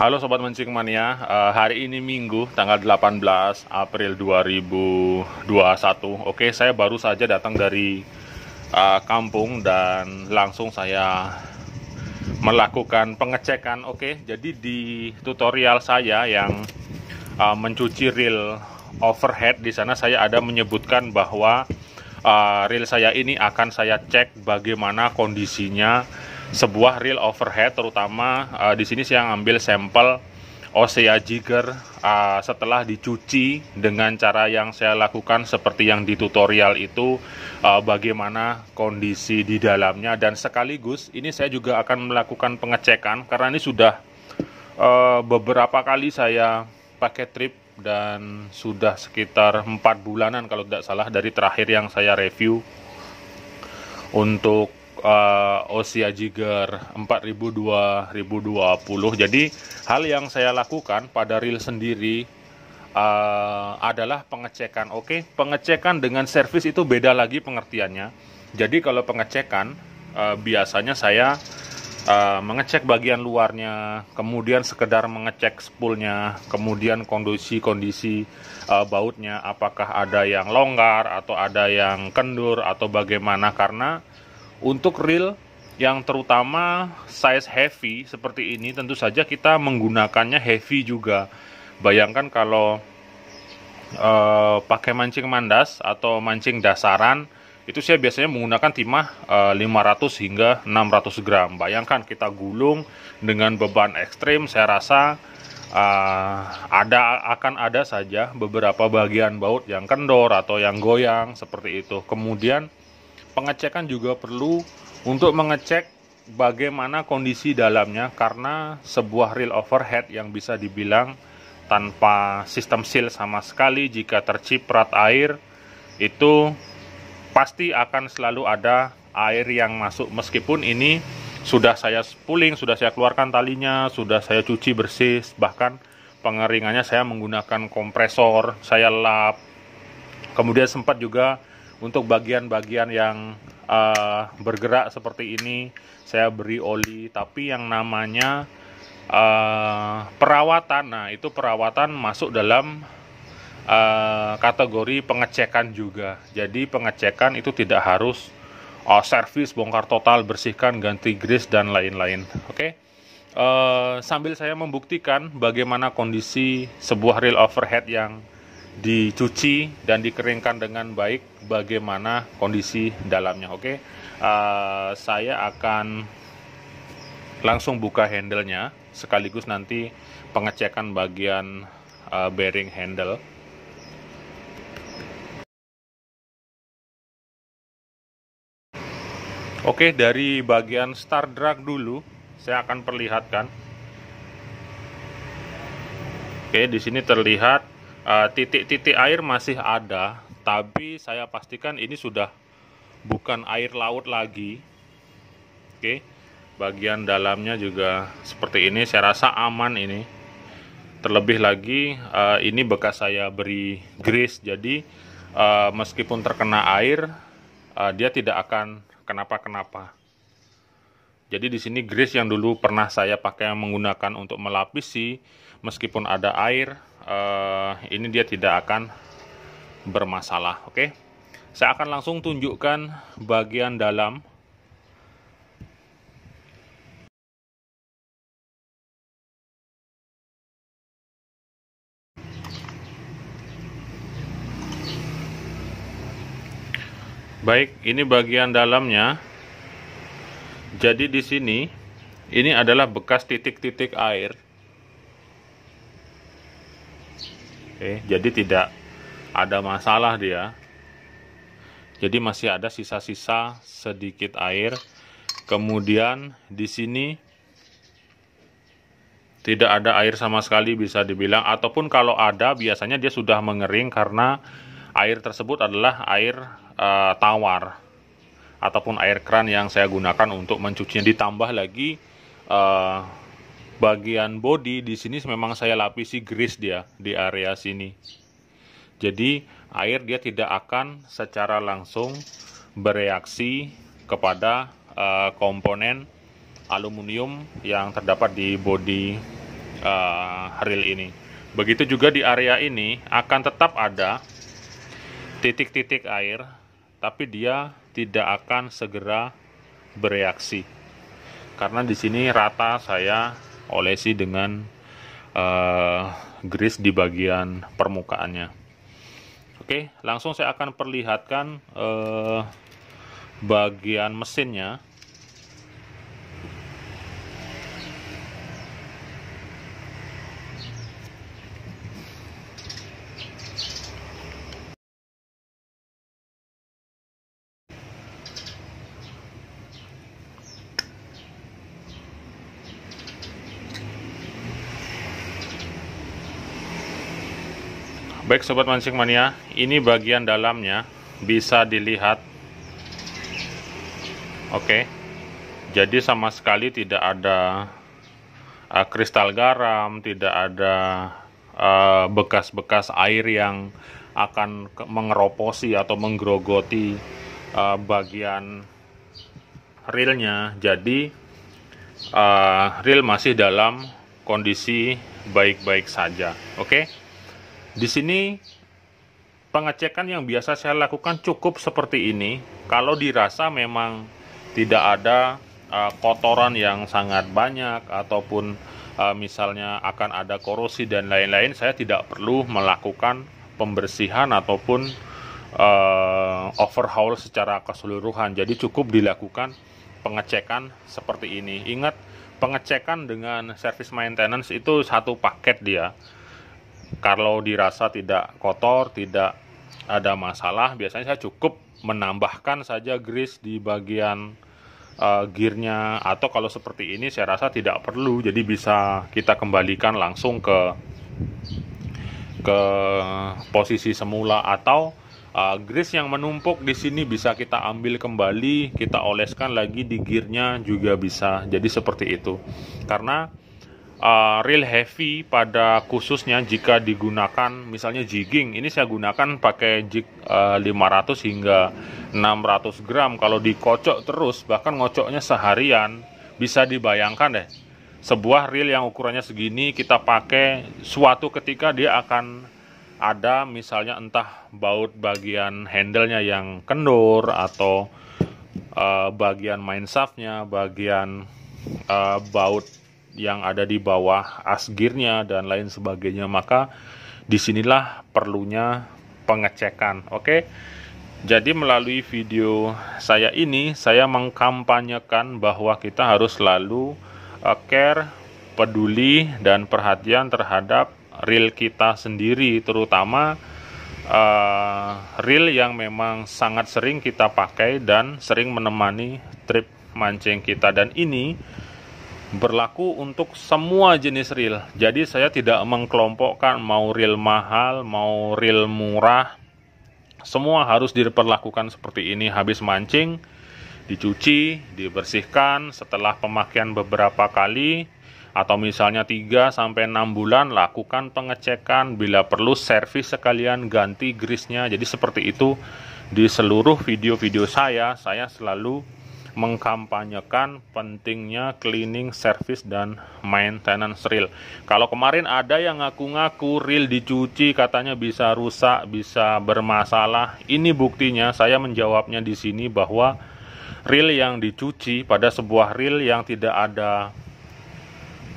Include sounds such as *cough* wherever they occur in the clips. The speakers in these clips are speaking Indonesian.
Halo Sobat Mencing Mania, uh, hari ini Minggu tanggal 18 April 2021 Oke, saya baru saja datang dari uh, kampung dan langsung saya melakukan pengecekan Oke, jadi di tutorial saya yang uh, mencuci reel overhead di sana saya ada menyebutkan bahwa uh, reel saya ini akan saya cek bagaimana kondisinya sebuah real overhead terutama uh, di sini saya ngambil sampel Osea Jigger uh, setelah dicuci dengan cara yang saya lakukan seperti yang di tutorial itu uh, bagaimana kondisi di dalamnya dan sekaligus ini saya juga akan melakukan pengecekan karena ini sudah uh, beberapa kali saya pakai trip dan sudah sekitar empat bulanan kalau tidak salah dari terakhir yang saya review untuk uh, Osia Jiger 4000 2020. Jadi hal yang saya lakukan pada reel sendiri uh, adalah pengecekan. Oke, okay? pengecekan dengan servis itu beda lagi pengertiannya. Jadi kalau pengecekan uh, biasanya saya uh, mengecek bagian luarnya, kemudian sekedar mengecek spoolnya, kemudian kondisi-kondisi uh, bautnya, apakah ada yang longgar atau ada yang kendur atau bagaimana karena untuk reel yang terutama size heavy seperti ini tentu saja kita menggunakannya heavy juga. Bayangkan kalau uh, pakai mancing mandas atau mancing dasaran itu saya biasanya menggunakan timah uh, eh, 500 hingga 600 gram. Bayangkan kita gulung dengan beban ekstrim saya rasa uh, ada akan ada saja beberapa bagian baut yang kendor atau yang goyang seperti itu. Kemudian pengecekan juga perlu untuk mengecek bagaimana kondisi dalamnya karena sebuah real overhead yang bisa dibilang tanpa sistem seal sama sekali jika terciprat air itu pasti akan selalu ada air yang masuk meskipun ini sudah saya spooling, sudah saya keluarkan talinya, sudah saya cuci bersih, bahkan pengeringannya saya menggunakan kompresor, saya lap. Kemudian sempat juga untuk bagian-bagian yang uh, bergerak seperti ini saya beri oli tapi yang namanya uh, perawatan nah itu perawatan masuk dalam uh, kategori pengecekan juga jadi pengecekan itu tidak harus uh, servis bongkar total bersihkan ganti grease dan lain-lain oke okay? uh, sambil saya membuktikan bagaimana kondisi sebuah reel overhead yang dicuci dan dikeringkan dengan baik bagaimana kondisi dalamnya oke okay? uh, eh, saya akan langsung buka handle nya sekaligus nanti pengecekan bagian uh, bearing handle Oke, okay, dari bagian star drag dulu, saya akan perlihatkan. Oke, okay, di sini terlihat Eh, titik-titik uh, air masih ada, tapi saya pastikan ini sudah bukan air laut lagi. Oke, okay. bagian dalamnya juga seperti ini. Saya rasa aman ini. Terlebih lagi uh, ini bekas saya beri grease, jadi uh, meskipun terkena air, uh, dia tidak akan kenapa-kenapa. Jadi di sini grease yang dulu pernah saya pakai menggunakan untuk melapisi meskipun ada air eh, ini dia tidak akan bermasalah. Oke. Saya akan langsung tunjukkan bagian dalam Baik, ini bagian dalamnya. Jadi di sini ini adalah bekas titik-titik air. Oke, jadi tidak ada masalah dia. Jadi masih ada sisa-sisa sedikit air. Kemudian di sini tidak ada air sama sekali bisa dibilang ataupun kalau ada biasanya dia sudah mengering karena air tersebut adalah air uh, tawar ataupun air keran yang saya gunakan untuk mencucinya ditambah lagi uh, bagian body di sini memang saya lapisi grease dia di area sini jadi air dia tidak akan secara langsung bereaksi kepada uh, komponen aluminium yang terdapat di body uh, eh, reel ini begitu juga di area ini akan tetap ada titik-titik air tapi dia tidak akan segera bereaksi karena di sini rata saya olesi dengan uh, eh, grease di bagian permukaannya oke langsung saya akan perlihatkan uh, bagian mesinnya Baik sobat mancing mania, ini bagian dalamnya bisa dilihat. Oke. Jadi sama sekali tidak ada uh, kristal garam, tidak ada eh, bekas-bekas uh, air yang akan mengeroposi atau menggerogoti uh, bagian reelnya. Jadi uh, reel masih dalam kondisi baik-baik saja. Oke. Okay? Di sini pengecekan yang biasa saya lakukan cukup seperti ini. Kalau dirasa memang tidak ada uh, kotoran yang sangat banyak ataupun uh, misalnya akan ada korosi dan lain-lain, saya tidak perlu melakukan pembersihan ataupun uh, overhaul secara keseluruhan. Jadi cukup dilakukan pengecekan seperti ini. Ingat pengecekan dengan service maintenance itu satu paket dia kalau dirasa tidak kotor, tidak ada masalah, biasanya saya cukup menambahkan saja grease di bagian uh, gearnya atau kalau seperti ini saya rasa tidak perlu jadi bisa kita kembalikan langsung ke ke posisi semula atau uh, grease yang menumpuk di sini bisa kita ambil kembali kita oleskan lagi di gearnya juga bisa jadi seperti itu karena uh, real heavy pada khususnya jika digunakan misalnya jigging ini saya gunakan pakai jig uh, 500 hingga 600 gram kalau dikocok terus bahkan ngocoknya seharian bisa dibayangkan deh sebuah reel yang ukurannya segini kita pakai suatu ketika dia akan ada misalnya entah baut bagian handlenya yang kendor atau uh, bagian main shaftnya bagian uh, baut yang ada di bawah asgirnya dan lain sebagainya maka disinilah perlunya pengecekan oke jadi melalui video saya ini saya mengkampanyekan bahwa kita harus selalu uh, care peduli dan perhatian terhadap reel kita sendiri terutama uh, eh, reel yang memang sangat sering kita pakai dan sering menemani trip mancing kita dan ini berlaku untuk semua jenis reel. Jadi saya tidak mengkelompokkan mau reel mahal, mau reel murah. Semua harus diperlakukan seperti ini habis mancing, dicuci, dibersihkan setelah pemakaian beberapa kali atau misalnya 3 sampai 6 bulan lakukan pengecekan bila perlu servis sekalian ganti grisnya. Jadi seperti itu di seluruh video-video saya saya selalu mengkampanyekan pentingnya cleaning service dan maintenance reel. Kalau kemarin ada yang ngaku-ngaku reel dicuci katanya bisa rusak, bisa bermasalah. Ini buktinya saya menjawabnya di sini bahwa reel yang dicuci pada sebuah reel yang tidak ada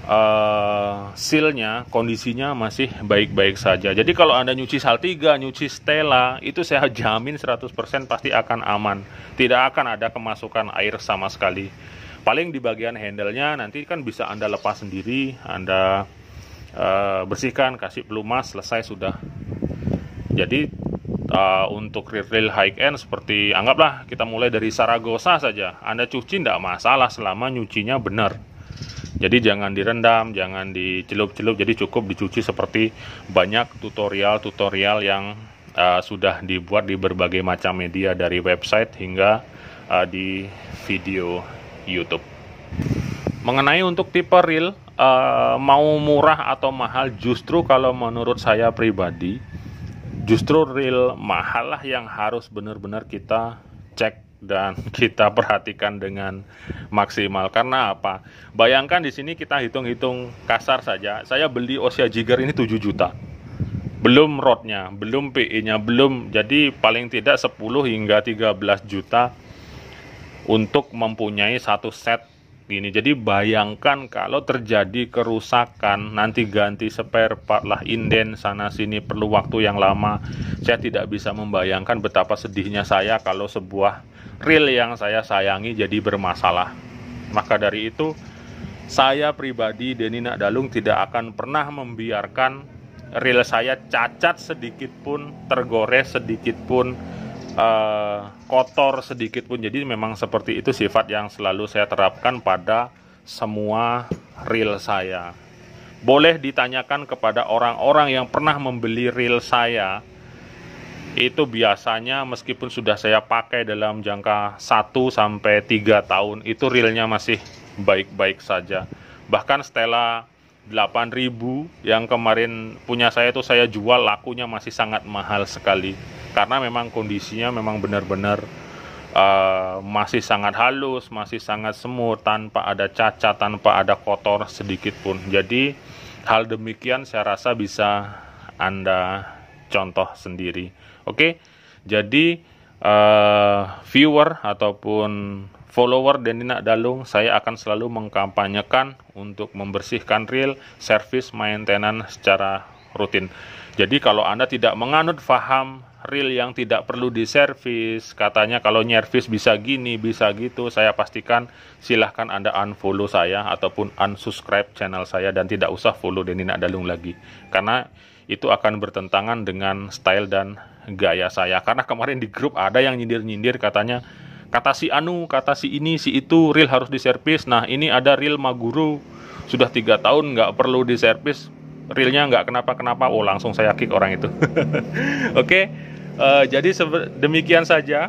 uh, sealnya kondisinya masih baik-baik saja. Jadi kalau Anda nyuci Saltiga, nyuci Stella, itu saya *laughs* jamin 100% pasti akan aman. Tidak akan ada kemasukan air sama sekali. Paling di bagian handlenya nanti kan bisa Anda lepas sendiri, Anda uh, bersihkan, kasih pelumas, selesai sudah. Jadi uh, untuk real high end seperti anggaplah kita mulai dari Saragosa saja. Anda cuci tidak masalah selama nyucinya benar. Jadi jangan direndam, jangan dicelup-celup, jadi cukup dicuci seperti banyak tutorial-tutorial yang uh, sudah dibuat di berbagai macam media dari website hingga uh, di video YouTube. Mengenai untuk tipe reel uh, mau murah atau mahal justru kalau menurut saya pribadi justru reel mahal lah yang harus benar-benar kita cek dan kita perhatikan dengan maksimal. Karena apa? Bayangkan di sini kita hitung-hitung kasar saja. Saya beli Osea Jigger ini 7 juta. Belum rodnya, belum pi nya belum. Jadi paling tidak 10 hingga 13 juta untuk mempunyai satu set ini Jadi bayangkan kalau terjadi kerusakan, nanti ganti spare part lah, inden sana sini perlu waktu yang lama. Saya tidak bisa membayangkan betapa sedihnya saya kalau sebuah real yang saya sayangi jadi bermasalah. Maka dari itu, saya pribadi Denina Dalung tidak akan pernah membiarkan real saya cacat sedikit pun, tergores sedikit pun, uh, kotor sedikit pun. Jadi memang seperti itu sifat yang selalu saya terapkan pada semua real saya. Boleh ditanyakan kepada orang-orang yang pernah membeli real saya itu biasanya meskipun sudah saya pakai dalam jangka 1 sampai 3 tahun itu realnya masih baik-baik saja. Bahkan Stella 8000 yang kemarin punya saya itu saya jual lakunya masih sangat mahal sekali karena memang kondisinya memang benar-benar uh, masih sangat halus, masih sangat semur tanpa ada cacat, tanpa ada kotor sedikit pun. Jadi hal demikian saya rasa bisa Anda contoh sendiri. Oke. Jadi uh, viewer ataupun follower Denina Dalung, saya akan selalu mengkampanyekan untuk membersihkan reel service maintenance secara rutin. Jadi kalau Anda tidak menganut faham reel yang tidak perlu diservis, katanya kalau nyervis bisa gini, bisa gitu, saya pastikan silahkan Anda unfollow saya ataupun unsubscribe channel saya dan tidak usah follow Denina Dalung lagi. Karena itu akan bertentangan dengan style dan gaya saya. Karena kemarin di grup ada yang nyindir-nyindir katanya kata si Anu, kata si ini, si itu real harus diservis. Nah ini ada real Maguru sudah tiga tahun nggak perlu diservis, realnya nggak kenapa-kenapa. Oh langsung saya kick orang itu. *laughs* Oke, okay, uh, eh, jadi demikian saja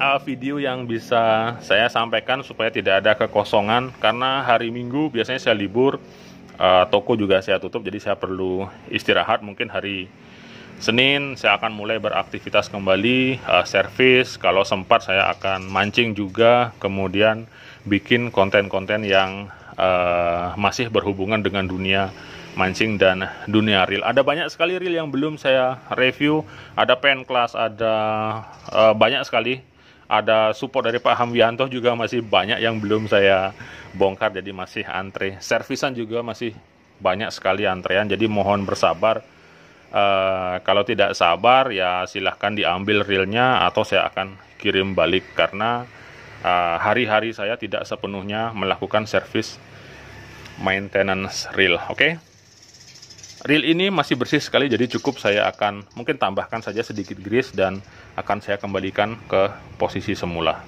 uh, video yang bisa saya sampaikan supaya tidak ada kekosongan karena hari Minggu biasanya saya libur uh, toko juga saya tutup jadi saya perlu istirahat mungkin hari Senin saya akan mulai beraktivitas kembali uh, servis kalau sempat saya akan mancing juga kemudian bikin konten-konten yang uh, masih berhubungan dengan dunia mancing dan dunia reel. Ada banyak sekali reel yang belum saya review, ada pen class, ada uh, banyak sekali ada support dari Pak Hamwianto juga masih banyak yang belum saya bongkar jadi masih antre servisan juga masih banyak sekali antrean jadi mohon bersabar uh, kalau tidak sabar ya silahkan diambil reelnya atau saya akan kirim balik karena eh, hari-hari uh, saya tidak sepenuhnya melakukan servis maintenance reel oke okay? Reel ini masih bersih sekali jadi cukup saya akan mungkin tambahkan saja sedikit grease dan akan saya kembalikan ke posisi semula.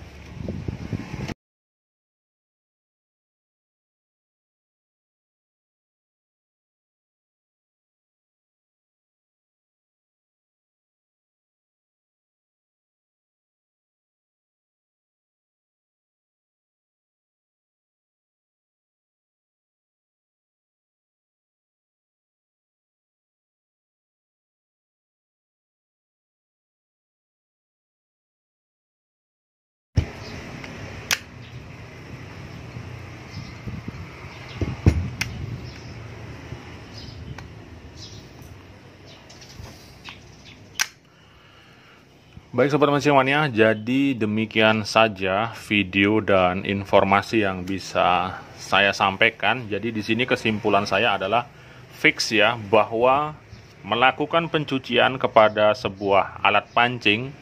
Baik Sobat Mania, jadi demikian saja video dan informasi yang bisa saya sampaikan. Jadi di sini kesimpulan saya adalah fix ya bahwa melakukan pencucian kepada sebuah alat pancing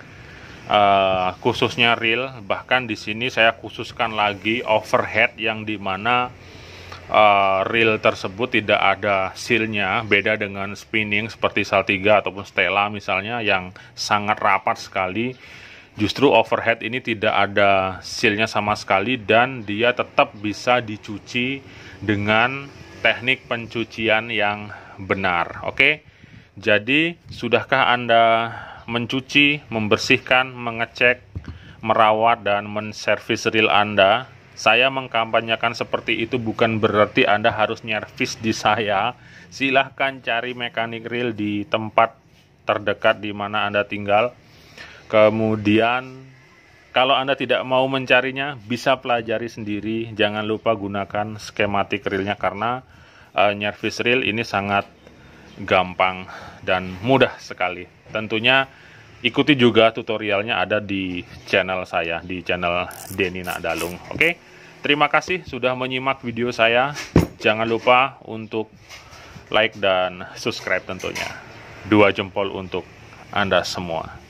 uh, khususnya reel bahkan di sini saya khususkan lagi overhead yang dimana mana uh, reel tersebut tidak ada sealnya beda dengan spinning seperti Saltiga ataupun Stella misalnya yang sangat rapat sekali justru overhead ini tidak ada sealnya sama sekali dan dia tetap bisa dicuci dengan teknik pencucian yang benar oke okay? jadi sudahkah anda mencuci membersihkan mengecek merawat dan menservis reel anda saya mengkampanyekan seperti itu bukan berarti Anda harus nyervis di saya. Silahkan cari mekanik reel di tempat terdekat di mana Anda tinggal. Kemudian kalau Anda tidak mau mencarinya, bisa pelajari sendiri. Jangan lupa gunakan skematik reelnya karena uh, nyervis reel ini sangat gampang dan mudah sekali. Tentunya ikuti juga tutorialnya ada di channel saya di channel Denny Nak Dalung. oke okay? terima kasih sudah menyimak video saya jangan lupa untuk like dan subscribe tentunya dua jempol untuk anda semua